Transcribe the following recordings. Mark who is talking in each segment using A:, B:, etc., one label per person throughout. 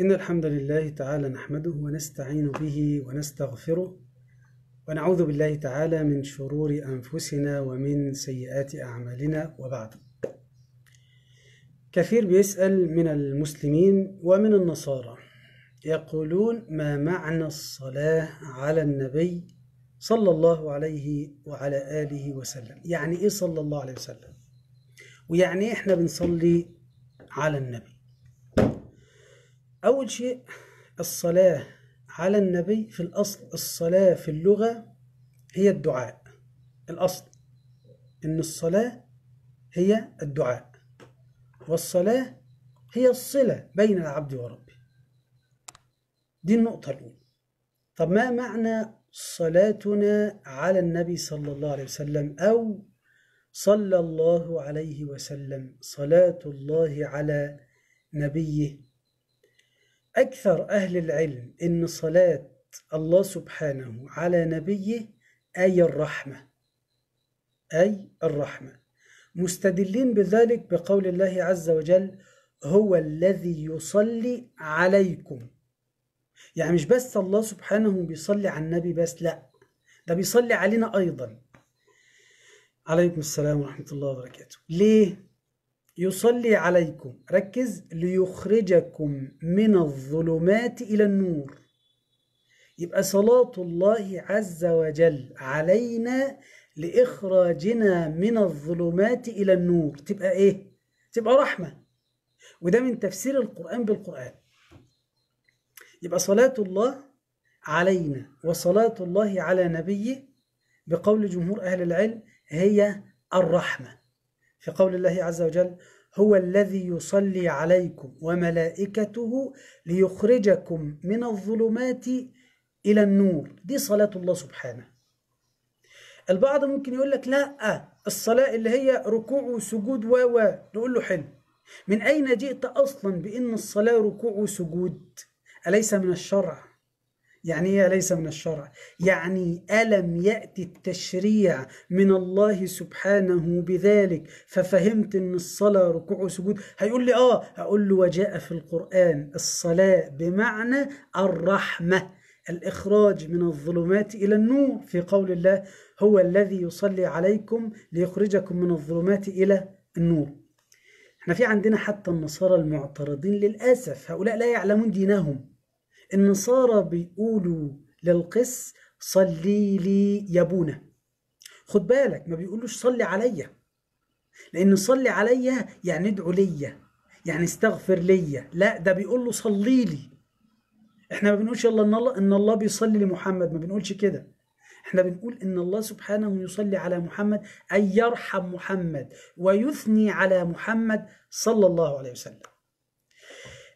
A: إن الحمد لله تعالى نحمده ونستعين به ونستغفره ونعوذ بالله تعالى من شرور أنفسنا ومن سيئات أعمالنا وبعد كثير بيسأل من المسلمين ومن النصارى يقولون ما معنى الصلاة على النبي صلى الله عليه وعلى آله وسلم يعني إيه صلى الله عليه وسلم ويعني إيه إحنا بنصلي على النبي أول شيء الصلاة على النبي في الأصل الصلاة في اللغة هي الدعاء الأصل إن الصلاة هي الدعاء والصلاة هي الصلة بين العبد وربه دي النقطة الأولى طب ما معنى صلاتنا على النبي صلى الله عليه وسلم أو صلى الله عليه وسلم صلاة الله على نبيه أكثر أهل العلم إن صلاة الله سبحانه على نبيه أي الرحمة أي الرحمة مستدلين بذلك بقول الله عز وجل هو الذي يصلي عليكم يعني مش بس الله سبحانه بيصلي على النبي بس لا ده بيصلي علينا أيضا عليكم السلام ورحمة الله وبركاته ليه؟ يصلي عليكم ركز ليخرجكم من الظلمات إلى النور يبقى صلاة الله عز وجل علينا لإخراجنا من الظلمات إلى النور تبقى إيه؟ تبقى رحمة وده من تفسير القرآن بالقرآن يبقى صلاة الله علينا وصلاة الله على نبيه بقول جمهور أهل العلم هي الرحمة في قول الله عز وجل هو الذي يصلي عليكم وملائكته ليخرجكم من الظلمات إلى النور دي صلاة الله سبحانه البعض ممكن يقول لك لا الصلاة اللي هي ركوع وسجود و و نقول له حلو من أين جئت أصلا بأن الصلاة ركوع وسجود أليس من الشرع يعني ايه ليس من الشرع يعني الم ياتي التشريع من الله سبحانه بذلك ففهمت ان الصلاه ركوع وسجود هيقول لي اه هقول له وجاء في القران الصلاه بمعنى الرحمه الإخراج من الظلمات إلى النور في قول الله هو الذي يصلي عليكم ليخرجكم من الظلمات إلى النور احنا في عندنا حتى النصارى المعترضين للأسف هؤلاء لا يعلمون دينهم النصارى بيقولوا للقس صلي لي يا بونا خد بالك ما بيقولوش صلي عليا لان صلي عليا يعني ادعو ليا يعني استغفر ليا لا ده بيقول له صلي لي احنا ما بنقولش يلا ان الله ان الله بيصلي لمحمد ما بنقولش كده احنا بنقول ان الله سبحانه يصلي على محمد اي يرحم محمد ويثني على محمد صلى الله عليه وسلم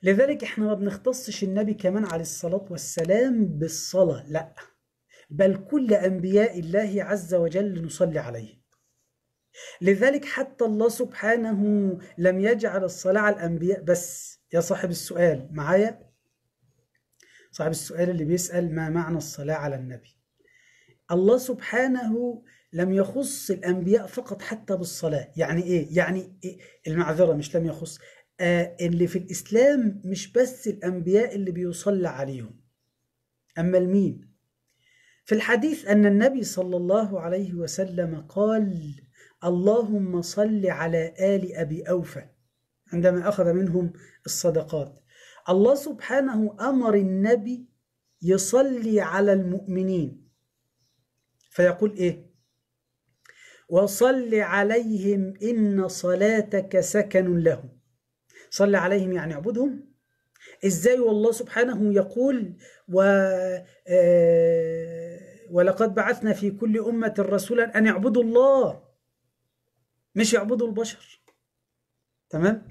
A: لذلك احنا ما بنختصش النبي كمان عليه الصلاة والسلام بالصلاة لا بل كل أنبياء الله عز وجل نصلي عليه لذلك حتى الله سبحانه لم يجعل الصلاة على الأنبياء بس يا صاحب السؤال معايا صاحب السؤال اللي بيسأل ما معنى الصلاة على النبي الله سبحانه لم يخص الأنبياء فقط حتى بالصلاة يعني إيه؟ يعني إيه؟ المعذرة مش لم يخص آه، اللي في الإسلام مش بس الأنبياء اللي بيصلى عليهم أما المين في الحديث أن النبي صلى الله عليه وسلم قال اللهم صل على آل أبي أوفى عندما أخذ منهم الصدقات الله سبحانه أمر النبي يصلي على المؤمنين فيقول إيه وصل عليهم إن صلاتك سكن لهم صلى عليهم يعني اعبدهم ازاي والله سبحانه يقول و آه، ولقد بعثنا في كل أمة رسولا أن يعبدوا الله مش يعبدوا البشر تمام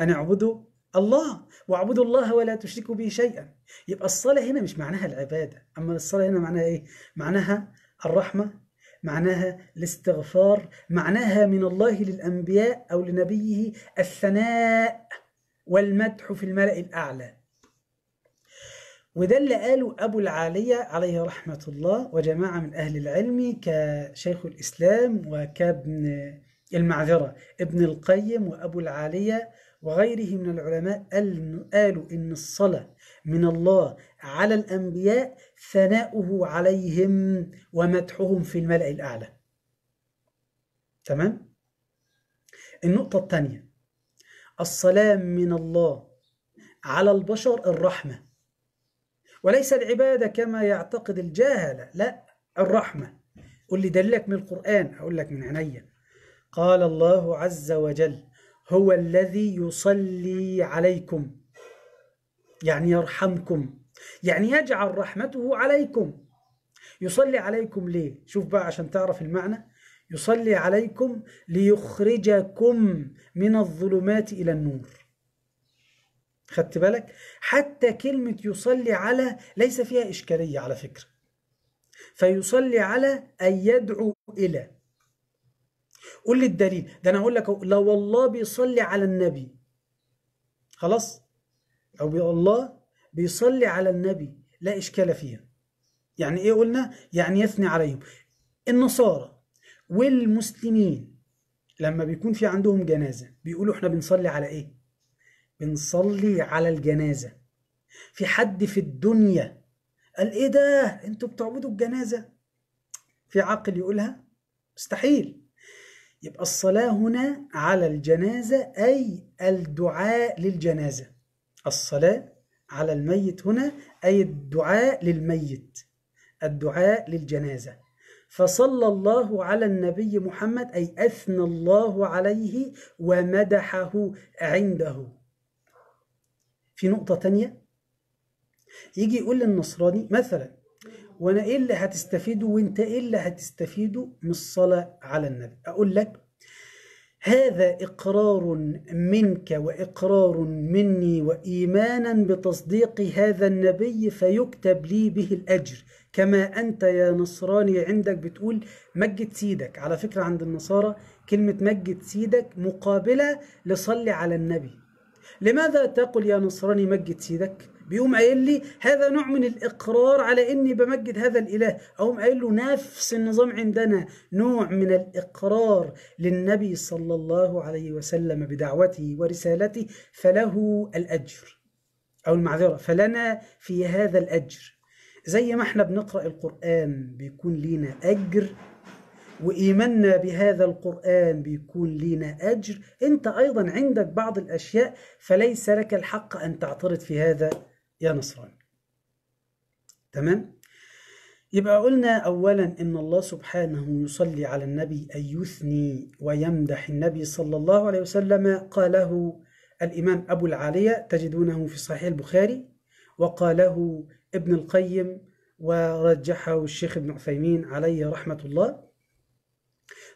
A: أن يعبدوا الله واعبدوا الله ولا تشركوا به شيئا يبقى الصلاة هنا مش معناها العبادة أما الصلاة هنا معناها إيه؟ معناها الرحمة معناها الاستغفار معناها من الله للأنبياء أو لنبيه الثناء والمدح في الملأ الأعلى وده اللي قاله أبو العالية عليه رحمة الله وجماعة من أهل العلم كشيخ الإسلام وكابن المعذرة ابن القيم وأبو العالية وغيره من العلماء قالوا إن الصلاة من الله على الأنبياء ثناؤه عليهم ومدحهم في الملأ الأعلى تمام النقطة الثانية السلام من الله على البشر الرحمة وليس العبادة كما يعتقد الجاهلة لا الرحمة قل لي دليلك من القرآن أقول لك من عينيا قال الله عز وجل هو الذي يصلي عليكم يعني يرحمكم يعني يجعل رحمته عليكم يصلي عليكم ليه شوف بقى عشان تعرف المعنى يصلي عليكم ليخرجكم من الظلمات إلى النور خدت بالك حتى كلمة يصلي على ليس فيها إشكالية على فكرة فيصلي على أن يدعو إلى قول لي الدليل ده أنا أقول لك لو والله بيصلي على النبي خلاص أو الله بيصلي على النبي لا إشكال فيها يعني إيه قلنا؟ يعني يثني عليهم النصارى والمسلمين لما بيكون في عندهم جنازة بيقولوا إحنا بنصلي على إيه؟ بنصلي على الجنازة في حد في الدنيا قال إيه ده؟ أنتوا بتعبدوا الجنازة؟ في عاقل يقولها؟ مستحيل يبقى الصلاة هنا على الجنازة أي الدعاء للجنازة الصلاة على الميت هنا أي الدعاء للميت الدعاء للجنازة فصلى الله على النبي محمد أي أثنى الله عليه ومدحه عنده في نقطة تانية يجي يقول للنصراني مثلا وانا ايه اللي هتستفيده وانت ايه اللي هتستفيده من الصلاة على النبي اقول لك هذا إقرار منك وإقرار مني وإيمانا بتصديق هذا النبي فيكتب لي به الأجر كما أنت يا نصراني عندك بتقول مجد سيدك على فكرة عند النصارى كلمة مجد سيدك مقابلة لصلي على النبي لماذا تقول يا نصراني مجد سيدك؟ بيقوم قايل لي هذا نوع من الاقرار على اني بمجد هذا الاله اقوم قايل له نفس النظام عندنا نوع من الاقرار للنبي صلى الله عليه وسلم بدعوته ورسالته فله الاجر او المعذره فلنا في هذا الاجر زي ما احنا بنقرا القران بيكون لينا اجر وإيماننا بهذا القرآن بيكون لينا أجر أنت أيضا عندك بعض الأشياء فليس لك الحق أن تعترض في هذا يا نصران تمام يبقى قلنا أولا إن الله سبحانه يصلي على النبي أن يثني ويمدح النبي صلى الله عليه وسلم قاله الإمام أبو العالية تجدونه في صحيح البخاري وقاله ابن القيم ورجحه الشيخ ابن عثيمين عليه رحمة الله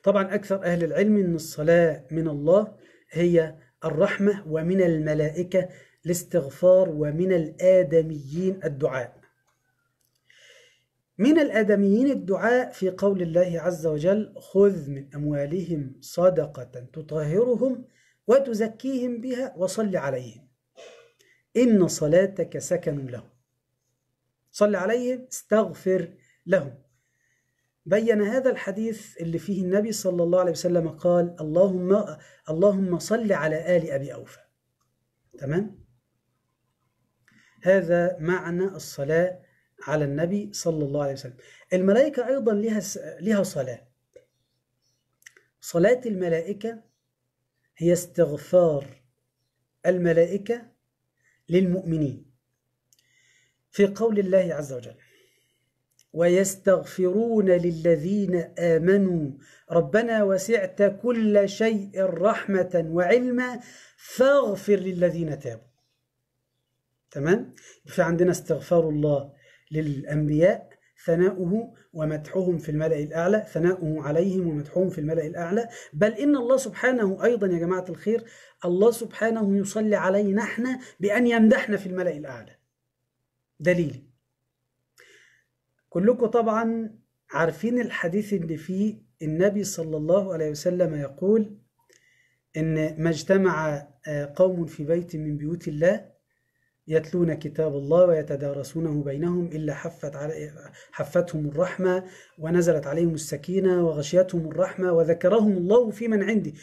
A: طبعا أكثر أهل العلم أن الصلاة من الله هي الرحمة ومن الملائكة الاستغفار ومن الآدميين الدعاء من الآدميين الدعاء في قول الله عز وجل خذ من أموالهم صدقة تطهرهم وتزكيهم بها وصل عليهم إن صلاتك سكن لهم صل عليهم استغفر لهم بين هذا الحديث اللي فيه النبي صلى الله عليه وسلم قال اللهم اللهم صل على آل أبي أوفى تمام هذا معنى الصلاة على النبي صلى الله عليه وسلم الملائكة أيضا لها, لها صلاة صلاة الملائكة هي استغفار الملائكة للمؤمنين في قول الله عز وجل ويستغفرون للذين آمنوا ربنا وسعت كل شيء رحمة وعلما فاغفر للذين تابوا تمام في عندنا استغفار الله للأنبياء ثناؤه ومدحهم في الملأ الأعلى ثناؤه عليهم ومدحهم في الملأ الأعلى بل إن الله سبحانه أيضا يا جماعة الخير الله سبحانه يصلي علينا احنا بأن يمدحنا في الملأ الأعلى دليلي كلكم طبعا عارفين الحديث اللي فيه النبي صلى الله عليه وسلم يقول إن ما اجتمع آه، قوم في بيت من بيوت الله يتلون كتاب الله ويتدارسونه بينهم إلا حفت علي حفتهم الرحمة ونزلت عليهم السكينة وغشيتهم الرحمة وذكرهم الله في من عندي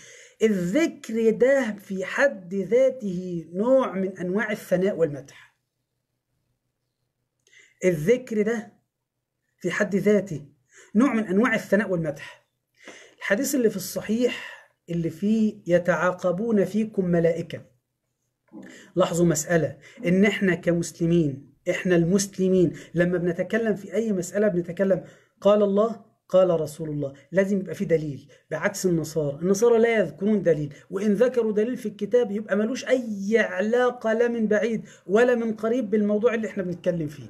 A: الذكر ده في حد ذاته نوع من أنواع الثناء والمدح الذكر ده في حد ذاته نوع من أنواع الثناء والمدح الحديث اللي في الصحيح اللي فيه يتعاقبون فيكم ملائكه لاحظوا مسألة إن إحنا كمسلمين إحنا المسلمين لما بنتكلم في أي مسألة بنتكلم قال الله قال رسول الله لازم يبقى في دليل بعكس النصارى النصارى لا يذكرون دليل وإن ذكروا دليل في الكتاب يبقى ملوش أي علاقة لا من بعيد ولا من قريب بالموضوع اللي إحنا بنتكلم فيه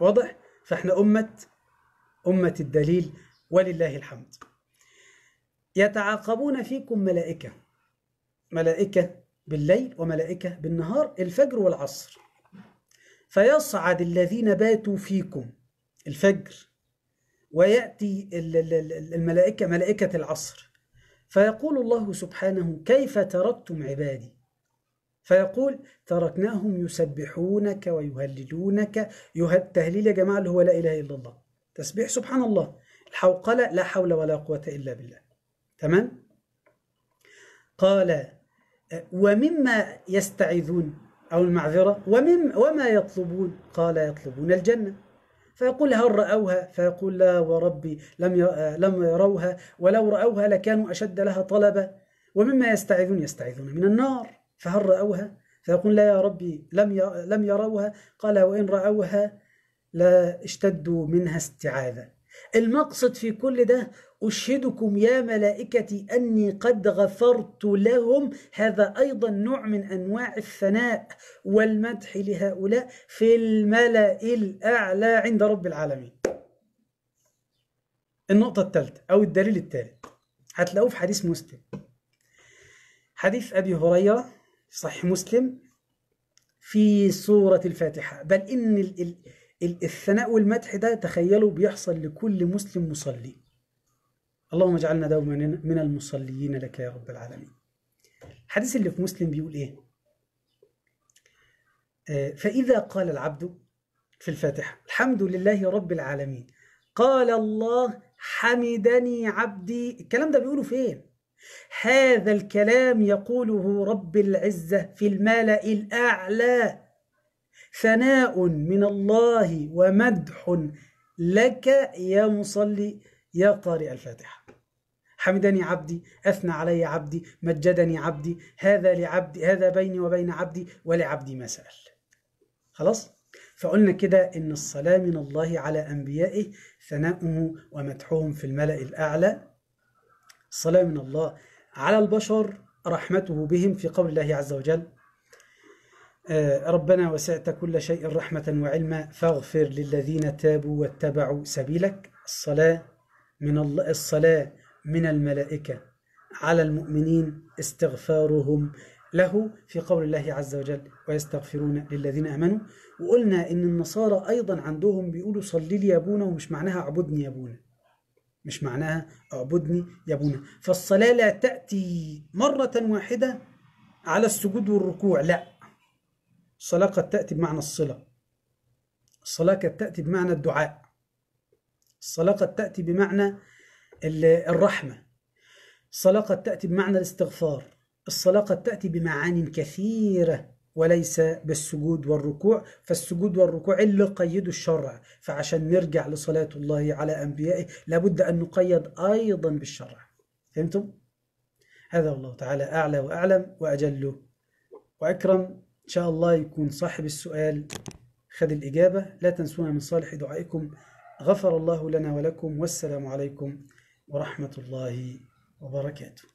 A: واضح؟ فإحنا أمة أمة الدليل ولله الحمد يتعاقبون فيكم ملائكة ملائكة بالليل وملائكة بالنهار الفجر والعصر فيصعد الذين باتوا فيكم الفجر ويأتي الملائكة ملائكة العصر فيقول الله سبحانه كيف تركتم عبادي فيقول تركناهم يسبحونك ويهللونك تهليل يا جماعة اللي هو لا إله إلا الله تسبيح سبحان الله الحوقلة لا حول ولا قوة إلا بالله تمام قال ومما يستعيذون أو المعذرة ومما وما يطلبون قال يطلبون الجنة فيقول هل رأوها فيقول لا وربي لم لم يروها ولو رأوها لكانوا أشد لها طلبا ومما يستعيذون يستعيذون من النار فهل رأوها فيقول لا يا ربي لم لم يروها قال وإن رأوها لا اشتدوا منها استعاذة المقصد في كل ده أشهدكم يا ملائكتي أني قد غفرت لهم هذا أيضا نوع من أنواع الثناء والمدح لهؤلاء في الملأ الأعلى عند رب العالمين النقطة الثالثة أو الدليل الثالث هتلاقوه في حديث مسلم حديث أبي هريرة صحيح مسلم في سورة الفاتحة بل إن الثناء والمدح ده تخيلوا بيحصل لكل مسلم مصلي اللهم اجعلنا دوما من المصليين لك يا رب العالمين الحديث اللي في مسلم بيقول ايه آه، فإذا قال العبد في الفاتحة الحمد لله رب العالمين قال الله حمدني عبدي الكلام ده بيقوله فين هذا الكلام يقوله رب العزة في الملأ الأعلى ثناء من الله ومدح لك يا مصلي يا قارئ الفاتحة حمدني عبدي أثنى علي عبدي مجدني عبدي هذا لعبدي هذا بيني وبين عبدي ولعبدي ما سأل خلاص فقلنا كده إن الصلاة من الله على أنبيائه ثناؤه ومدحهم في الملأ الأعلى الصلاة من الله على البشر رحمته بهم في قول الله عز وجل آه، ربنا وسعت كل شيء رحمة وعلما فاغفر للذين تابوا واتبعوا سبيلك الصلاة من الله الصلاة من الملائكة على المؤمنين استغفارهم له في قول الله عز وجل ويستغفرون للذين آمنوا وقلنا إن النصارى أيضا عندهم بيقولوا صلي لي يا أبونا ومش معناها اعبدني يا أبونا مش معناها اعبدني يا أبونا فالصلاة لا تأتي مرة واحدة على السجود والركوع لا الصلاة قد تأتي بمعنى الصلة الصلاة قد تأتي بمعنى الدعاء الصلاة قد تأتي بمعنى الرحمة الصلاة قد تأتي بمعنى الاستغفار الصلاة قد تأتي بمعان كثيرة وليس بالسجود والركوع فالسجود والركوع اللي قيدوا الشرع فعشان نرجع لصلاة الله على أنبيائه لابد أن نقيد أيضا بالشرع فهمتم؟ هذا والله تعالى أعلى وأعلم وأجل وأكرم إن شاء الله يكون صاحب السؤال خد الإجابة لا تنسونا من صالح دعائكم غفر الله لنا ولكم والسلام عليكم ورحمة الله وبركاته